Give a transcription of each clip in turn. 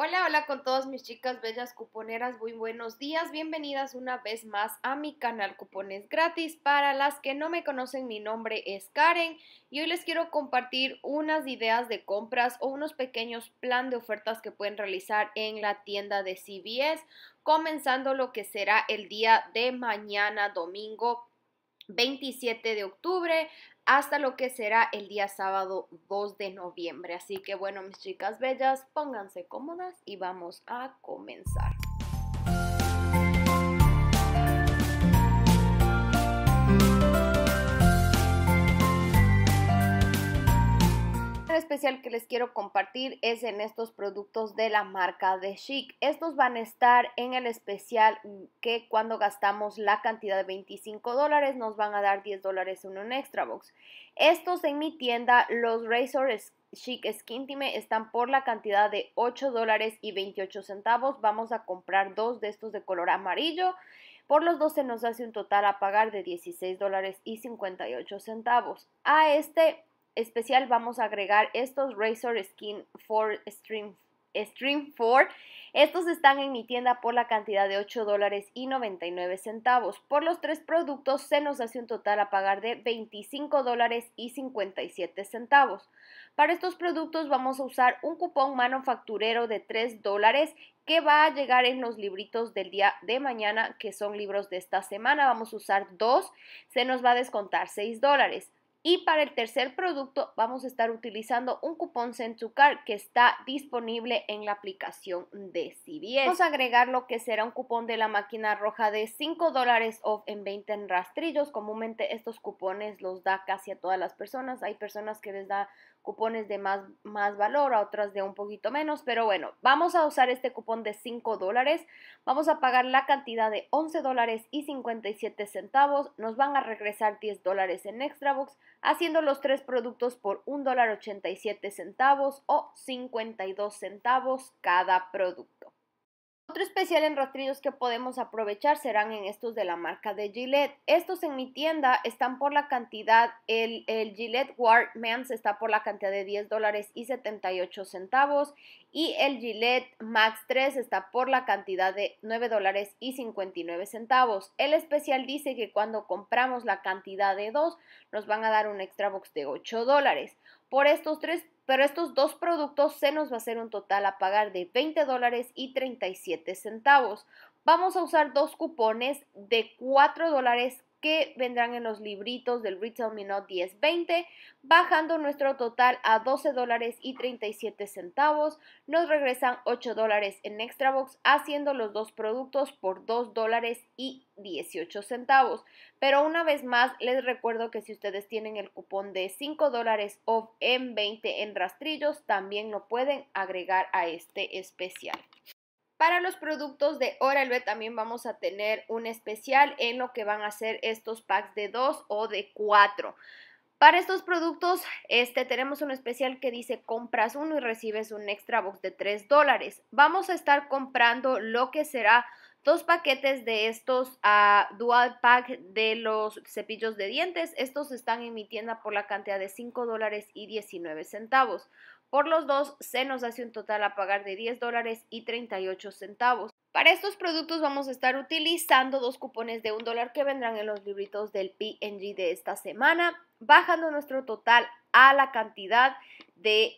Hola, hola con todas mis chicas bellas cuponeras, muy buenos días, bienvenidas una vez más a mi canal Cupones Gratis. Para las que no me conocen, mi nombre es Karen y hoy les quiero compartir unas ideas de compras o unos pequeños plan de ofertas que pueden realizar en la tienda de CBS, comenzando lo que será el día de mañana domingo 27 de octubre hasta lo que será el día sábado 2 de noviembre. Así que bueno, mis chicas bellas, pónganse cómodas y vamos a comenzar. especial que les quiero compartir es en estos productos de la marca de Chic. Estos van a estar en el especial que cuando gastamos la cantidad de 25 dólares nos van a dar 10 dólares en un extra box. Estos en mi tienda, los Razor Chic Skintime están por la cantidad de 8 dólares y 28 centavos. Vamos a comprar dos de estos de color amarillo. Por los dos se nos hace un total a pagar de 16 dólares y 58 centavos. A este especial vamos a agregar estos Razor Skin 4 Stream Stream 4. Estos están en mi tienda por la cantidad de 8 dólares y 99 centavos. Por los tres productos se nos hace un total a pagar de 25 dólares y 57 centavos. Para estos productos vamos a usar un cupón manufacturero de 3 dólares que va a llegar en los libritos del día de mañana, que son libros de esta semana. Vamos a usar dos, se nos va a descontar 6 dólares. Y para el tercer producto vamos a estar utilizando un cupón Sensucar que está disponible en la aplicación de CBS. Vamos a agregar lo que será un cupón de la máquina roja de 5 dólares off en 20 en rastrillos. Comúnmente estos cupones los da casi a todas las personas. Hay personas que les da cupones de más, más valor, a otras de un poquito menos, pero bueno, vamos a usar este cupón de 5 dólares, vamos a pagar la cantidad de 11 dólares y 57 centavos, nos van a regresar 10 dólares en Extrabox, haciendo los tres productos por 1 dólar 87 centavos o 52 centavos cada producto. Otro especial en rastrillos que podemos aprovechar serán en estos de la marca de Gillette. Estos en mi tienda están por la cantidad, el, Gillette Ward está por la cantidad de 10 dólares y 78 centavos y el Gillette Max 3 está por la cantidad de 9 dólares y 59 centavos. El especial dice que cuando compramos la cantidad de 2 nos van a dar un extra box de 8 dólares. Por estos tres pero estos dos productos se nos va a hacer un total a pagar de 20 dólares y 37 centavos. Vamos a usar dos cupones de 4 dólares que vendrán en los libritos del Retail Minute 1020, bajando nuestro total a 12 dólares y 37 centavos. Nos regresan 8 dólares en Box, haciendo los dos productos por 2 dólares y 18 centavos. Pero una vez más, les recuerdo que si ustedes tienen el cupón de 5 dólares off en 20 en rastrillos, también lo pueden agregar a este especial. Para los productos de Oral B también vamos a tener un especial en lo que van a ser estos packs de 2 o de 4. Para estos productos este, tenemos un especial que dice compras uno y recibes un extra box de 3 dólares. Vamos a estar comprando lo que será dos paquetes de estos ah, dual pack de los cepillos de dientes. Estos están en mi tienda por la cantidad de 5 dólares y 19 centavos. Por los dos se nos hace un total a pagar de 10 dólares y 38 centavos. Para estos productos vamos a estar utilizando dos cupones de un dólar que vendrán en los libritos del PNG de esta semana, bajando nuestro total a la cantidad de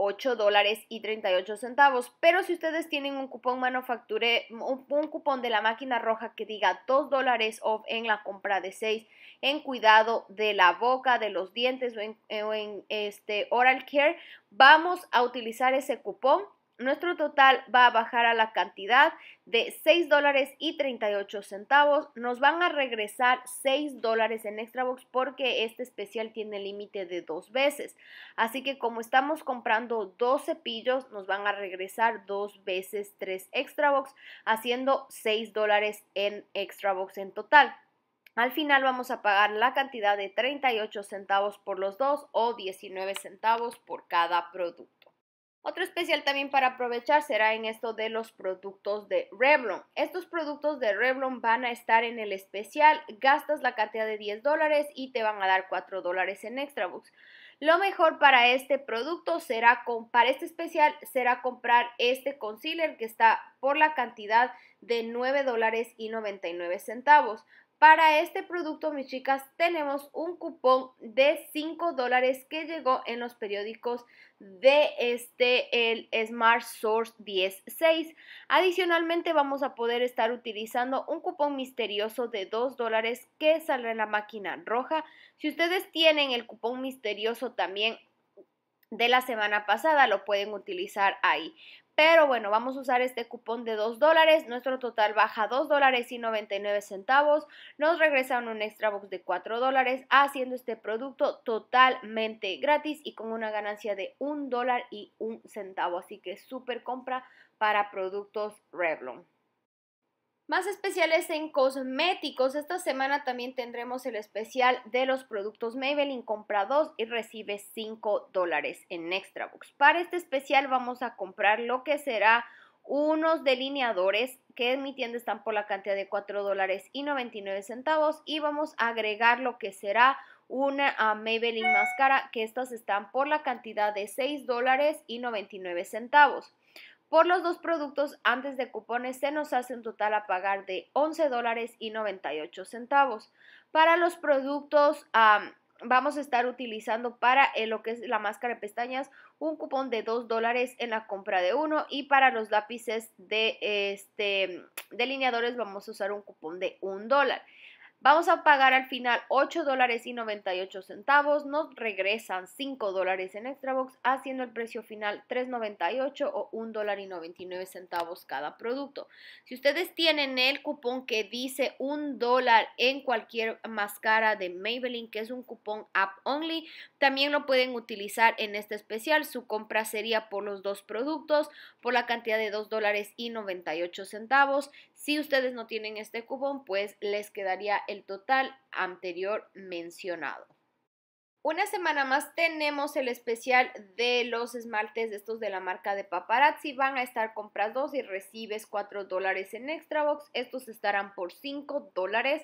8 dólares y 38 centavos. Pero si ustedes tienen un cupón manufacture, un, cupón de la máquina roja que diga 2 dólares off en la compra de 6 en cuidado de la boca, de los dientes o en, o en este oral care, vamos a utilizar ese cupón nuestro total va a bajar a la cantidad de 6 dólares y 38 centavos. Nos van a regresar 6 dólares en box porque este especial tiene límite de dos veces. Así que como estamos comprando dos cepillos, nos van a regresar dos veces 3 box haciendo 6 dólares en box en total. Al final vamos a pagar la cantidad de 38 centavos por los dos o 19 centavos por cada producto. Otro especial también para aprovechar será en esto de los productos de Revlon. Estos productos de Revlon van a estar en el especial, gastas la cantidad de 10 dólares y te van a dar 4 dólares en extra Lo mejor para este producto será, para este especial, será comprar este concealer que está por la cantidad de 9 dólares y 99 centavos. Para este producto, mis chicas, tenemos un cupón de 5 dólares que llegó en los periódicos de este, el Smart Source 106. Adicionalmente, vamos a poder estar utilizando un cupón misterioso de 2 dólares que sale en la máquina roja. Si ustedes tienen el cupón misterioso también de la semana pasada lo pueden utilizar ahí. Pero bueno, vamos a usar este cupón de 2 dólares. Nuestro total baja 2 dólares y 99 centavos. Nos regresan un extra box de 4 dólares, haciendo este producto totalmente gratis y con una ganancia de 1 dólar y 1 centavo. Así que súper compra para productos Revlon más especiales en cosméticos. Esta semana también tendremos el especial de los productos Maybelline. Compra 2 y recibe 5 dólares en Extra Para este especial vamos a comprar lo que será unos delineadores que en mi tienda están por la cantidad de 4 dólares y 99 centavos y vamos a agregar lo que será una ah, Maybelline máscara que estas están por la cantidad de 6 dólares y 99 centavos. Por los dos productos antes de cupones se nos hace un total a pagar de 11 dólares y 98 centavos. Para los productos vamos a estar utilizando para eh, lo que es la máscara de pestañas un cupón de 2 dólares en la compra de uno y para los lápices de este delineadores vamos a usar un cupón de 1 dólar. Vamos a pagar al final $8.98, dólares y 98 centavos, nos regresan 5 dólares en Extrabox, haciendo el precio final 3.98 o $1.99 dólar y centavos cada producto. Si ustedes tienen el cupón que dice 1 dólar en cualquier máscara de Maybelline, que es un cupón app only, también lo pueden utilizar en este especial. Su compra sería por los dos productos, por la cantidad de $2.98 dólares y 98 centavos. Si ustedes no tienen este cupón, pues les quedaría el total anterior mencionado. Una semana más tenemos el especial de los esmaltes estos de la marca de Paparazzi. Van a estar comprados y recibes 4 dólares en Extra Box. Estos estarán por 5 dólares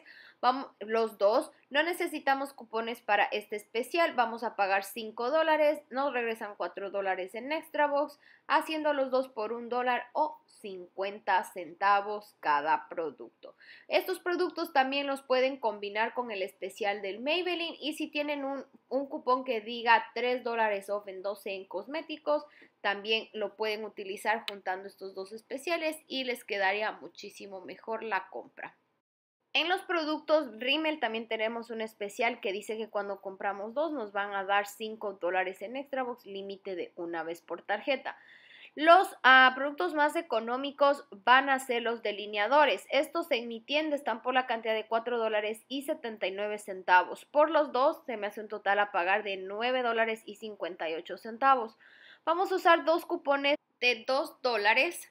los dos, no necesitamos cupones para este especial, vamos a pagar 5 dólares, nos regresan 4 dólares en Extra Box, haciendo los dos por 1 dólar o 50 centavos cada producto. Estos productos también los pueden combinar con el especial del Maybelline y si tienen un, un cupón que diga 3 dólares off en 12 en cosméticos, también lo pueden utilizar juntando estos dos especiales y les quedaría muchísimo mejor la compra. En los productos Rimmel también tenemos un especial que dice que cuando compramos dos nos van a dar 5 dólares en extra box, límite de una vez por tarjeta. Los ah, productos más económicos van a ser los delineadores. Estos en mi tienda están por la cantidad de 4 dólares y 79 centavos. Por los dos se me hace un total a pagar de 9 dólares y 58 centavos. Vamos a usar dos cupones de 2 dólares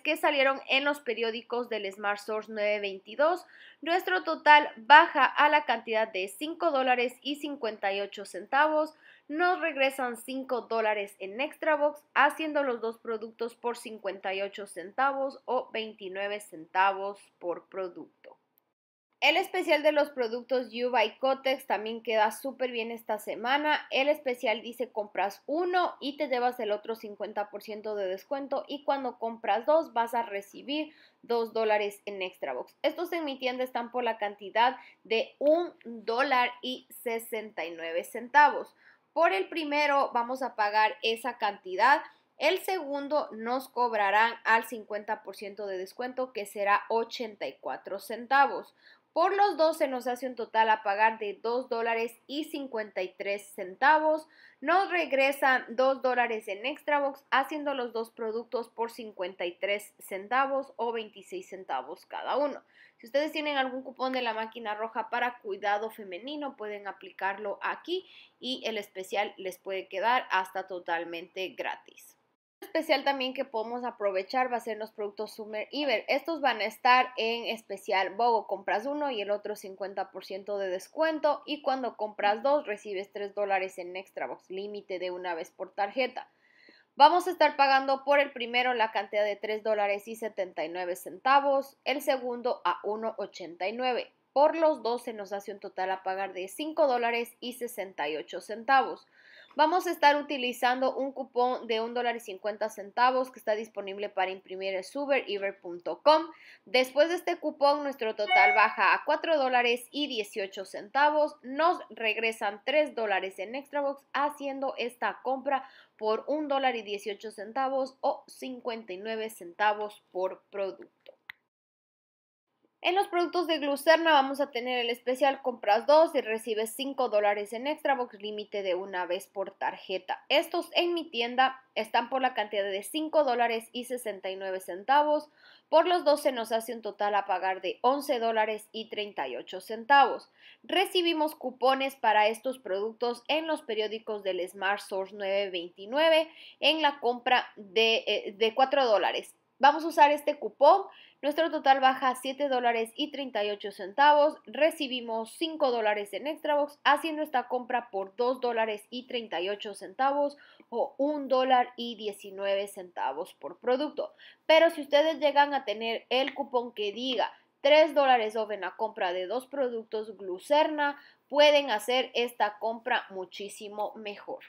que salieron en los periódicos del Smart Source 922, nuestro total baja a la cantidad de 5 dólares y 58 centavos. Nos regresan 5 dólares en Extrabox, haciendo los dos productos por 58 centavos o 29 centavos por producto. El especial de los productos You y Cotex también queda súper bien esta semana. El especial dice compras uno y te llevas el otro 50% de descuento y cuando compras dos vas a recibir 2 dólares en extra box. Estos en mi tienda están por la cantidad de 1 dólar y 69 centavos. Por el primero vamos a pagar esa cantidad. El segundo nos cobrarán al 50% de descuento que será 84 centavos. Por los dos se nos hace un total a pagar de $2.53, dólares y 53 centavos. Nos regresan 2 dólares en extra box haciendo los dos productos por 53 centavos o 26 centavos cada uno. Si ustedes tienen algún cupón de la máquina roja para cuidado femenino pueden aplicarlo aquí y el especial les puede quedar hasta totalmente gratis especial también que podemos aprovechar va a ser los productos Summer Iber. Estos van a estar en especial Bogo. Compras uno y el otro 50% de descuento. Y cuando compras dos, recibes 3 dólares en extra box, límite de una vez por tarjeta. Vamos a estar pagando por el primero la cantidad de 3 dólares y 79 centavos, el segundo a 1,89. Por los dos se nos hace un total a pagar de 5 dólares y 68 centavos. Vamos a estar utilizando un cupón de $1.50 que está disponible para imprimir en suberiver.com. Después de este cupón, nuestro total baja a $4.18 dólares y Nos regresan $3 dólares en Extrabox haciendo esta compra por $1.18 o 59 centavos por producto. En los productos de Glucerna vamos a tener el especial compras 2 y recibes 5 dólares en extra box límite de una vez por tarjeta. Estos en mi tienda están por la cantidad de 5 dólares y 69 centavos. Por los 12 nos hace un total a pagar de 11 dólares y 38 centavos. Recibimos cupones para estos productos en los periódicos del Smart Source 929 en la compra de, eh, de 4 dólares Vamos a usar este cupón. Nuestro total baja a 7 dólares y 38 centavos. Recibimos 5 dólares en Extrabox, haciendo esta compra por $2.38 dólares y 38 centavos o $1.19 dólar y 19 centavos por producto. Pero si ustedes llegan a tener el cupón que diga 3 dólares off en la compra de dos productos Glucerna, pueden hacer esta compra muchísimo mejor.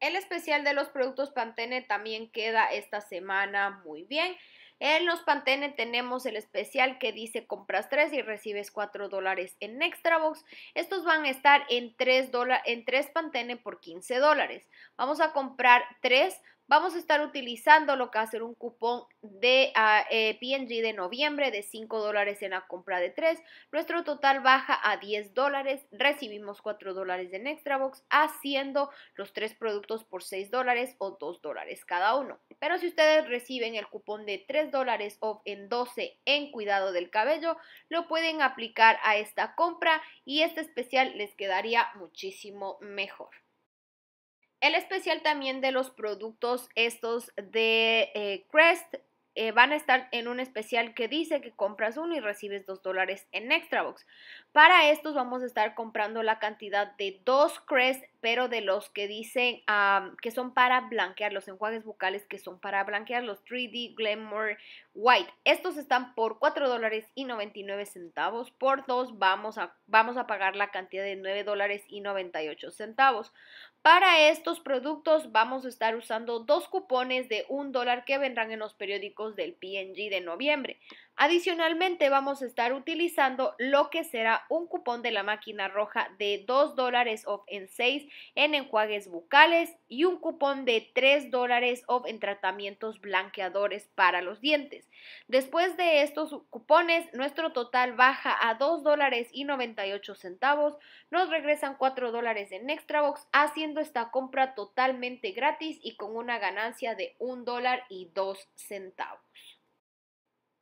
El especial de los productos Pantene también queda esta semana muy bien. En los Pantene tenemos el especial que dice compras 3 y recibes 4 dólares en box. Estos van a estar en 3, en 3 Pantene por 15 dólares. Vamos a comprar 3 Vamos a estar utilizando lo que va a ser un cupón de uh, ah, eh, PNG de noviembre de 5 dólares en la compra de 3. Nuestro total baja a 10 dólares. Recibimos 4 dólares en Extrabox, haciendo los 3 productos por 6 dólares o 2 dólares cada uno. Pero si ustedes reciben el cupón de 3 dólares off en 12 en cuidado del cabello, lo pueden aplicar a esta compra y este especial les quedaría muchísimo mejor. El especial también de los productos estos de eh, Crest eh, van a estar en un especial que dice que compras uno y recibes dos dólares en Extra Box. Para estos vamos a estar comprando la cantidad de dos Crest pero de los que dicen que son para blanquear, los enjuagues bucales que son para blanquear, los 3D Glamour White. Estos están por $4.99, dólares y centavos. Por dos vamos a, vamos a pagar la cantidad de $9.98. dólares y centavos. Para estos productos vamos a estar usando dos cupones de un dólar que vendrán en los periódicos del PNG de noviembre. Adicionalmente vamos a estar utilizando lo que será un cupón de la máquina roja de 2 dólares off en 6 en enjuagues bucales y un cupón de 3 dólares off en tratamientos blanqueadores para los dientes. Después de estos cupones, nuestro total baja a 2 dólares y 98 centavos. Nos regresan 4 dólares en Extrabox haciendo esta compra totalmente gratis y con una ganancia de 1 dólar y centavos.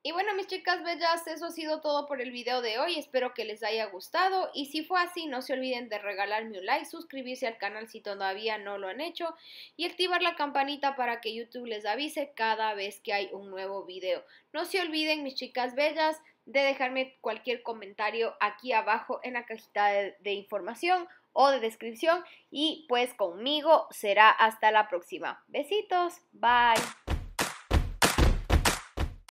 Y bueno, mis chicas bellas, eso ha sido todo por el video de hoy. Espero que les haya gustado. Y si fue así, no se olviden de regalarme un like, suscribirse al canal si todavía no lo han hecho y activar la campanita para que YouTube les avise cada vez que hay un nuevo video. No se olviden, mis chicas bellas, de dejarme cualquier comentario aquí abajo en la cajita de, información o de descripción. Y pues conmigo será hasta la próxima. Besitos, bye.